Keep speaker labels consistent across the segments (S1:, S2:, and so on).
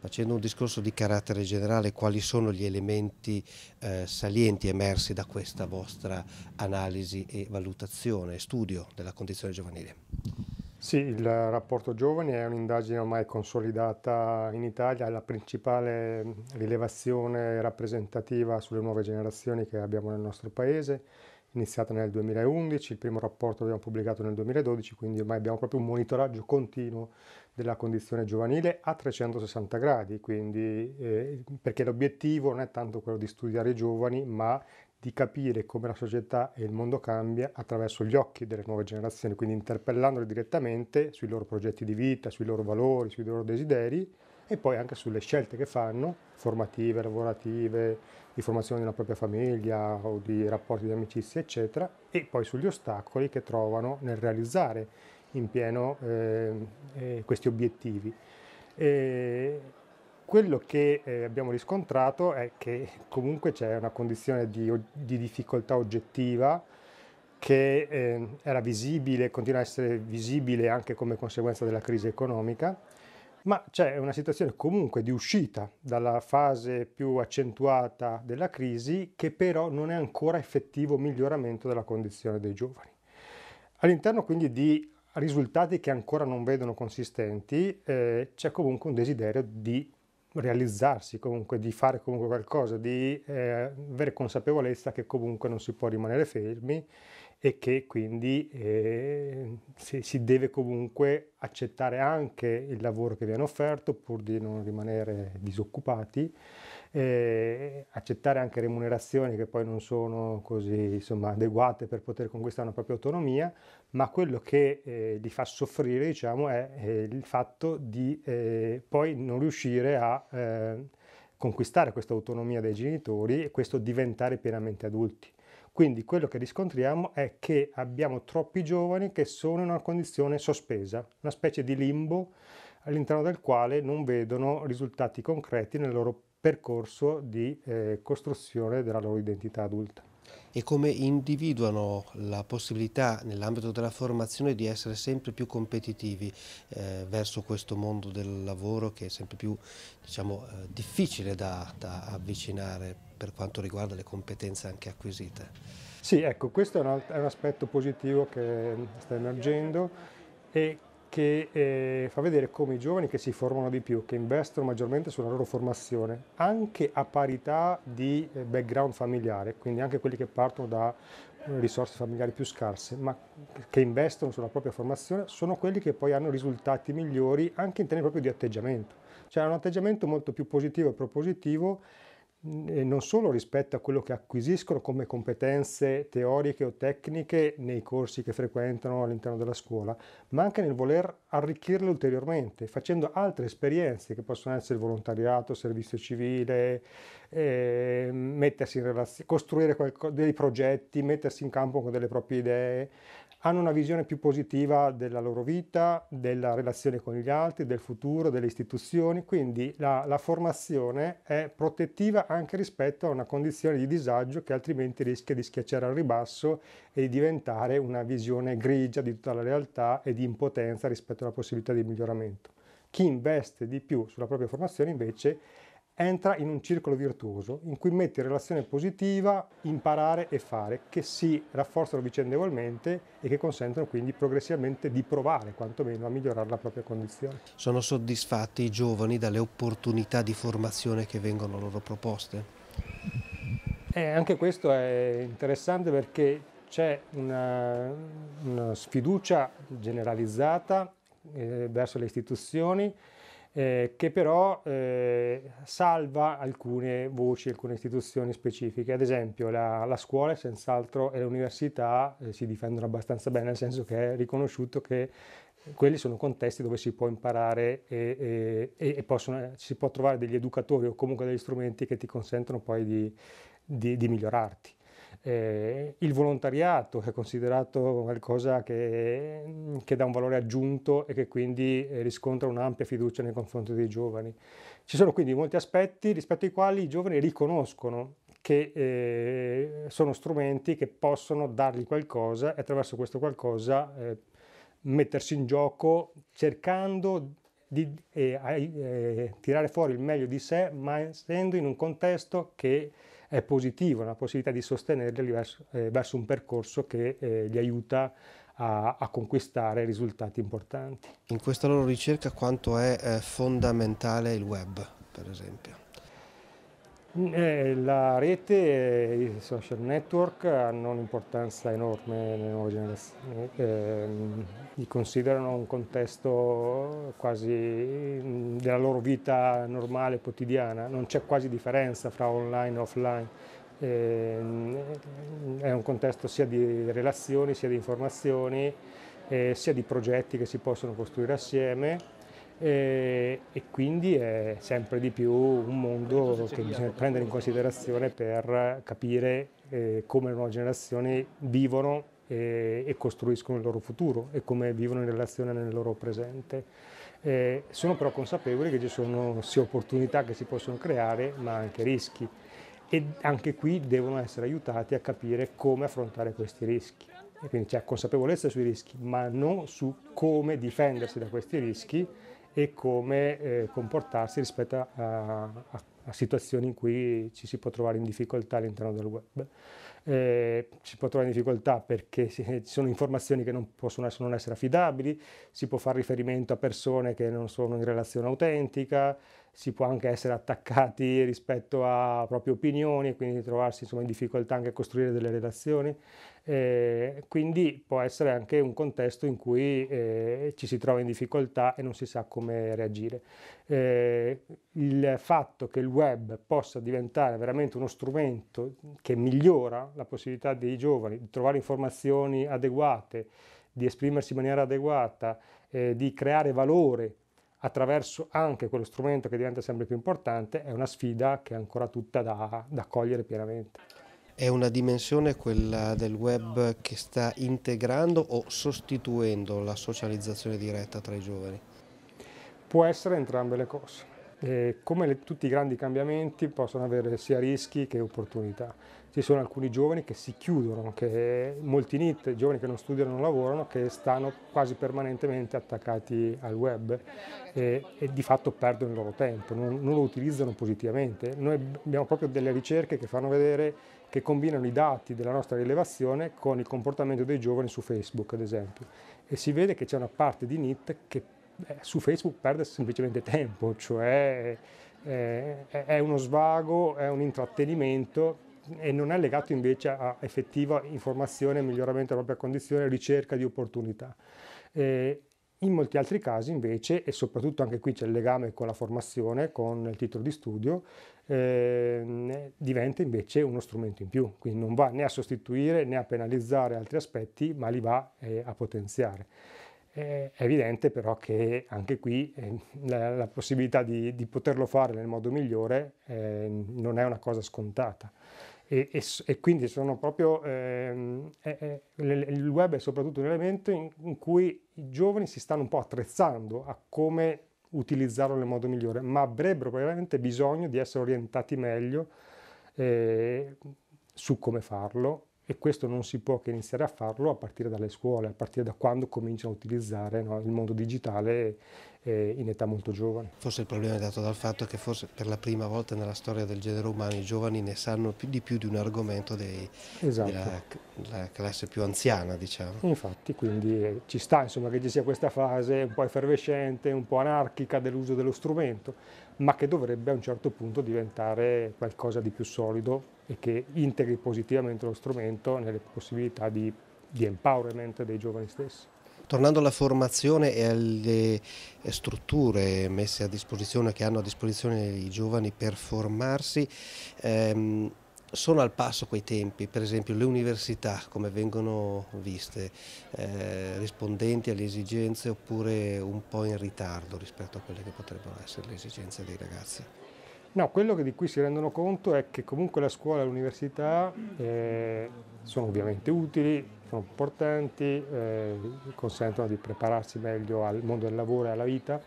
S1: Facendo un discorso di carattere generale, quali sono gli elementi eh, salienti emersi da questa vostra analisi e valutazione, studio della condizione giovanile?
S2: Sì, il rapporto giovani è un'indagine ormai consolidata in Italia, è la principale rilevazione rappresentativa sulle nuove generazioni che abbiamo nel nostro paese iniziata nel 2011, il primo rapporto l'abbiamo pubblicato nel 2012, quindi ormai abbiamo proprio un monitoraggio continuo della condizione giovanile a 360 gradi, quindi, eh, perché l'obiettivo non è tanto quello di studiare i giovani, ma di capire come la società e il mondo cambia attraverso gli occhi delle nuove generazioni, quindi interpellandole direttamente sui loro progetti di vita, sui loro valori, sui loro desideri e poi anche sulle scelte che fanno, formative, lavorative, di formazione della propria famiglia o di rapporti di amicizia, eccetera, e poi sugli ostacoli che trovano nel realizzare in pieno eh, eh questi obiettivi. E quello che eh, abbiamo riscontrato è che comunque c'è una condizione di, di difficoltà oggettiva che eh, era visibile, continua a essere visibile anche come conseguenza della crisi economica ma c'è una situazione comunque di uscita dalla fase più accentuata della crisi che però non è ancora effettivo miglioramento della condizione dei giovani. All'interno quindi di risultati che ancora non vedono consistenti eh, c'è comunque un desiderio di realizzarsi comunque, di fare comunque qualcosa, di eh, avere consapevolezza che comunque non si può rimanere fermi e che quindi eh, si, si, deve comunque accettare anche il lavoro che viene offerto pur di non rimanere disoccupati accettare anche remunerazioni che poi non sono così insomma, adeguate per poter conquistare una propria autonomia, ma quello che eh, li fa soffrire diciamo, è, è il fatto di eh, poi non riuscire a eh, conquistare questa autonomia dei genitori e questo diventare pienamente adulti. Quindi quello che riscontriamo è che abbiamo troppi giovani che sono in una condizione sospesa, una specie di limbo all'interno del quale non vedono risultati
S1: concreti nel loro percorso di eh, costruzione della loro identità adulta. E come individuano la possibilità nell'ambito della formazione di essere sempre più competitivi eh, verso questo mondo del lavoro che è sempre più diciamo, eh, difficile da, da avvicinare per quanto riguarda le competenze anche acquisite?
S2: Sì, ecco, questo è un, è un aspetto positivo che sta emergendo e che eh, fa vedere come i giovani che si formano di più, che investono maggiormente sulla loro formazione, anche a parità di eh, background familiare, quindi anche quelli che partono da eh, risorse familiari più scarse, ma che investono sulla propria formazione, sono quelli che poi hanno risultati migliori anche in termini proprio di atteggiamento. Cioè hanno un atteggiamento molto più positivo e propositivo non solo rispetto a quello che acquisiscono come competenze teoriche o tecniche nei corsi che frequentano all'interno della scuola, ma anche nel voler arricchirle ulteriormente, facendo altre esperienze che possono essere volontariato, servizio civile, eh, mettersi in relazione, costruire qualco- dei progetti, mettersi in campo con delle proprie idee, hanno una visione più positiva della loro vita, della relazione con gli altri, del futuro, delle istituzioni, quindi la, la formazione è protettiva anche rispetto a una condizione di disagio che altrimenti rischia di schiacciare al ribasso e di diventare una visione grigia di tutta la realtà e di impotenza rispetto alla possibilità di miglioramento. Chi investe di più sulla propria formazione invece entra in un circolo virtuoso in cui mette in relazione positiva imparare e fare, che si rafforzano vicendevolmente e che consentono quindi progressivamente di provare quantomeno a migliorare la propria condizione.
S1: Sono soddisfatti i giovani dalle opportunità di formazione che vengono loro proposte?
S2: Eh, anche questo è interessante perché c'è una, una, sfiducia generalizzata eh, verso le istituzioni eh, che però eh, salva alcune voci, alcune istituzioni specifiche. Ad esempio la, la scuola senz'altro e l'università eh, si difendono abbastanza bene, nel senso che è riconosciuto che quelli sono contesti dove si può imparare e, e, e possono, eh, si può trovare degli educatori o comunque degli strumenti che ti consentono poi di, di, di migliorarti eh, il volontariato è considerato qualcosa che, mm, che, dà un valore aggiunto e che quindi eh, riscontra un'ampia fiducia nei confronti dei giovani. Ci sono quindi molti aspetti rispetto ai quali i giovani riconoscono che eh, sono strumenti che possono dargli qualcosa e attraverso questo qualcosa eh, mettersi in gioco cercando di eh, eh, tirare fuori il meglio di sé ma essendo in un contesto che è positivo, una possibilità di sostenerli verso, eh, verso un percorso che eh, li aiuta a, a, conquistare risultati
S1: importanti. In questa loro ricerca quanto è eh, fondamentale il web, per esempio?
S2: Eh, la rete e i social network hanno un'importanza enorme nelle nuove generazioni, ehm, li considerano un contesto quasi mm, della loro vita normale, quotidiana, non c'è quasi differenza fra online e offline, ehm, è un contesto sia di relazioni, sia di informazioni, eh, sia di progetti che si possono costruire assieme e, e, quindi è sempre di più un mondo che bisogna prendere in considerazione per capire eh, come le nuove generazioni vivono e, e, costruiscono il loro futuro e come vivono in relazione nel loro presente. Eh, sono però consapevoli che ci sono sia opportunità che si possono creare ma anche rischi e anche qui devono essere aiutati a capire come affrontare questi rischi. E quindi c'è consapevolezza sui rischi, ma non su come difendersi da questi rischi e come eh, comportarsi rispetto a, a, a, situazioni in cui ci si può trovare in difficoltà all'interno del web. Eh, si può trovare in difficoltà perché eh, ci sono informazioni che non possono essere, non essere affidabili, si può fare riferimento a persone che non sono in relazione autentica, si può anche essere attaccati rispetto a proprie opinioni e quindi trovarsi insomma, in difficoltà anche a costruire delle relazioni. Eh, quindi può essere anche un contesto in cui eh, ci si trova in difficoltà e non si sa come reagire. Eh, il fatto che il web possa diventare veramente uno strumento che migliora la possibilità dei giovani di trovare informazioni adeguate, di esprimersi in maniera adeguata, eh, di creare valore attraverso anche quello strumento che diventa sempre più importante,
S1: è una sfida che è ancora tutta da, da cogliere pienamente. È una dimensione quella del web che sta integrando o sostituendo la socializzazione diretta tra i giovani? Può essere entrambe le cose. Eh, come le,
S2: tutti i grandi cambiamenti possono avere sia rischi che opportunità. Ci sono alcuni giovani che si chiudono, che, molti NIT, giovani che non studiano e non lavorano, che stanno quasi permanentemente attaccati al web e, e di fatto perdono il loro tempo, non, non lo utilizzano positivamente. Noi abbiamo proprio delle ricerche che fanno vedere che combinano i dati della nostra rilevazione con il comportamento dei giovani su Facebook, ad esempio. E si vede che c'è una parte di NIT che su Facebook perde semplicemente tempo, cioè eh, è uno svago, è un intrattenimento e non è legato invece a effettiva informazione, miglioramento della propria condizione, ricerca di opportunità. Eh, in molti altri casi invece, e soprattutto anche qui c'è il legame con la formazione, con il titolo di studio, eh, diventa invece uno strumento in più, quindi non va né a sostituire né a penalizzare altri aspetti, ma li va eh, a potenziare è evidente però che anche qui eh, la, la possibilità di, di, poterlo fare nel modo migliore eh, non è una cosa scontata. E, e, e, quindi sono proprio ehm, eh, eh, il web è soprattutto un elemento in, in, cui i giovani si stanno un po' attrezzando a come utilizzarlo nel modo migliore, ma avrebbero probabilmente bisogno di essere orientati meglio eh, su come farlo e questo non si può che iniziare a farlo a partire dalle scuole, a partire da quando cominciano a utilizzare no,
S1: il mondo digitale eh, in età molto giovane. Forse il problema è dato dal fatto che forse per la prima volta nella storia del genere umano i giovani ne sanno più di più di un argomento dei, esatto. della, della, classe più anziana diciamo.
S2: Infatti quindi eh, ci sta insomma, che ci sia questa fase un po' effervescente, un po' anarchica dell'uso dello strumento, ma che dovrebbe a un certo punto diventare qualcosa di più solido e che integri positivamente lo strumento nelle possibilità di, di empowerment dei giovani stessi.
S1: Tornando alla formazione e alle eh, strutture messe a disposizione, che hanno a disposizione i giovani per formarsi, ehm, sono al passo quei tempi, per esempio le università come vengono viste, eh, rispondenti alle esigenze oppure un po' in ritardo rispetto a quelle che potrebbero essere le esigenze dei ragazzi?
S2: No, quello di cui si rendono conto è che comunque la scuola e l'università eh, sono ovviamente utili, sono importanti, eh, consentono di prepararsi meglio al mondo del lavoro e alla vita,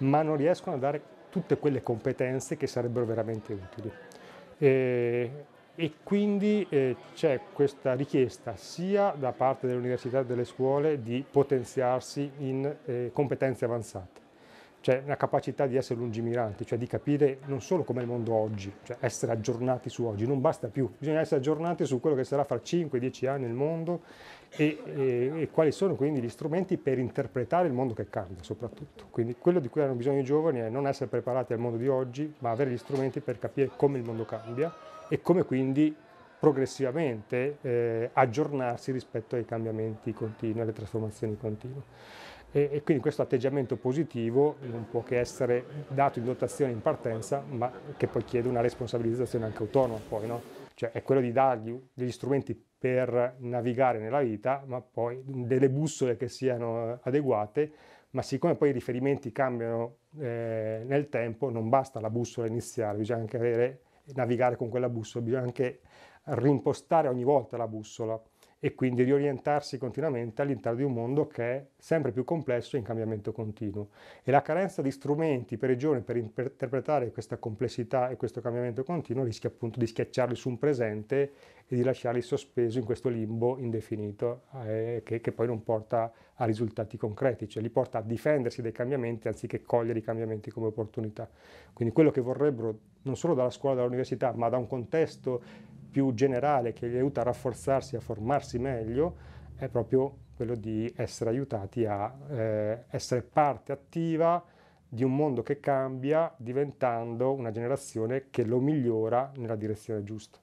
S2: ma non riescono a dare tutte quelle competenze che sarebbero veramente utili. E, e quindi eh, c'è questa richiesta sia da parte delle università e delle scuole di potenziarsi in eh, competenze avanzate cioè una capacità di essere lungimiranti, cioè di capire non solo come è il mondo oggi, cioè essere aggiornati su oggi, non basta più, bisogna essere aggiornati su quello che sarà fra 5-10 anni il mondo e, e, e, quali sono quindi gli strumenti per interpretare il mondo che cambia soprattutto. Quindi quello di cui hanno bisogno i giovani è non essere preparati al mondo di oggi, ma avere gli strumenti per capire come il mondo cambia e come quindi progressivamente eh, aggiornarsi rispetto ai cambiamenti continui, alle trasformazioni continue e, e quindi questo atteggiamento positivo non può che essere dato in dotazione in partenza, ma che poi chiede una responsabilizzazione anche autonoma poi, no? Cioè è quello di dargli degli strumenti per navigare nella vita, ma poi delle bussole che siano eh, adeguate, ma siccome poi i riferimenti cambiano eh, nel tempo, non basta la bussola iniziale, bisogna anche avere, navigare con quella bussola, bisogna anche rimpostare ogni volta la bussola e quindi riorientarsi continuamente all'interno di un mondo che è sempre più complesso e in cambiamento continuo. E la carenza di strumenti per i giovani per interpretare questa complessità e questo cambiamento continuo rischia appunto di schiacciarli su un presente e di lasciarli sospesi in questo limbo indefinito eh, che, che, poi non porta a risultati concreti, cioè li porta a difendersi dai cambiamenti anziché cogliere i cambiamenti come opportunità. Quindi quello che vorrebbero non solo dalla scuola, dall'università, ma da un contesto più generale che li aiuta a rafforzarsi, a formarsi meglio, è proprio quello di essere aiutati a eh, essere parte attiva di un mondo che cambia, diventando una generazione che lo migliora nella direzione giusta.